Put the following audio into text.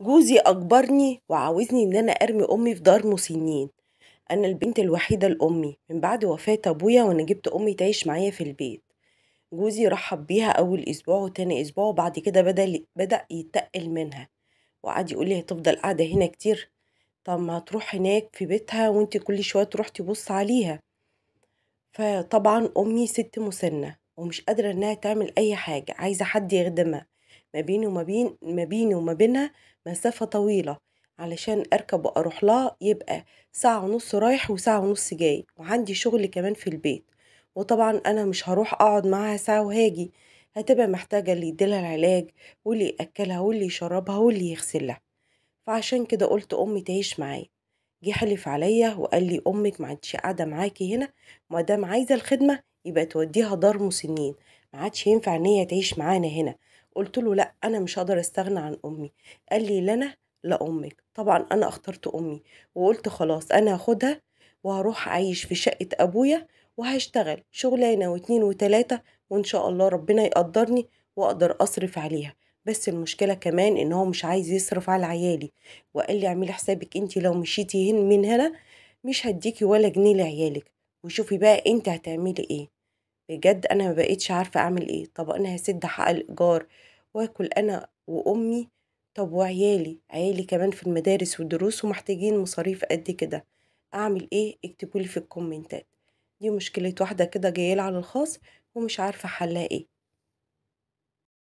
جوزي أجبرني وعاوزني إن أنا أرمي أمي في دار مسنين أنا البنت الوحيدة لأمي من بعد وفاة أبويا وأنا جبت أمي تعيش معايا في البيت جوزي رحب بيها أول أسبوع وتاني أسبوع وبعد كده بدأ, بدأ يتقل منها وقعد يقول لي هتفضل قاعدة هنا كتير طب ما هتروح هناك في بيتها وانت كل شوية تروح تبص عليها فطبعا أمي ست مسنة ومش قادرة إنها تعمل أي حاجة عايزة حد يخدمها ما بيني وما بين ما بيني وما بينها مسافة طويلة علشان أركب وأروح لها يبقى ساعة ونص رايح وساعة ونص جاي وعندي شغل كمان في البيت وطبعا أنا مش هروح أقعد معاها ساعة وهاجي هتبقى محتاجة اللي يديلها العلاج واللي يأكلها واللي يشربها واللي يغسلها فعشان كده قلت أمي تعيش معايا جه حلف عليا وقال لي أمك ما عادش قاعدة معاكي هنا ما دام عايزة الخدمة يبقى توديها دار مسنين ما عادش ينفع ان هي تعيش معانا هنا قلت له لا انا مش هقدر استغنى عن امي قال لي لنا لامك طبعا انا اخترت امي وقلت خلاص انا هاخدها وهروح اعيش في شقه ابويا وهشتغل شغلانه واتنين وتلاته وان شاء الله ربنا يقدرني واقدر اصرف عليها بس المشكله كمان ان هو مش عايز يصرف على عيالي وقال لي اعملي حسابك انت لو مشيتي هن من هنا مش هديكي ولا جنيه لعيالك وشوفي بقى انت هتعملي ايه بجد انا ما بقيتش عارفه اعمل ايه طب انا هسد حق الايجار واكل انا وامي طب وعيالي عيالي كمان في المدارس والدروس ومحتاجين مصاريف قد كده اعمل ايه اكتبولي في الكومنتات دي مشكله واحده كده جايه على الخاص ومش عارفه حلها ايه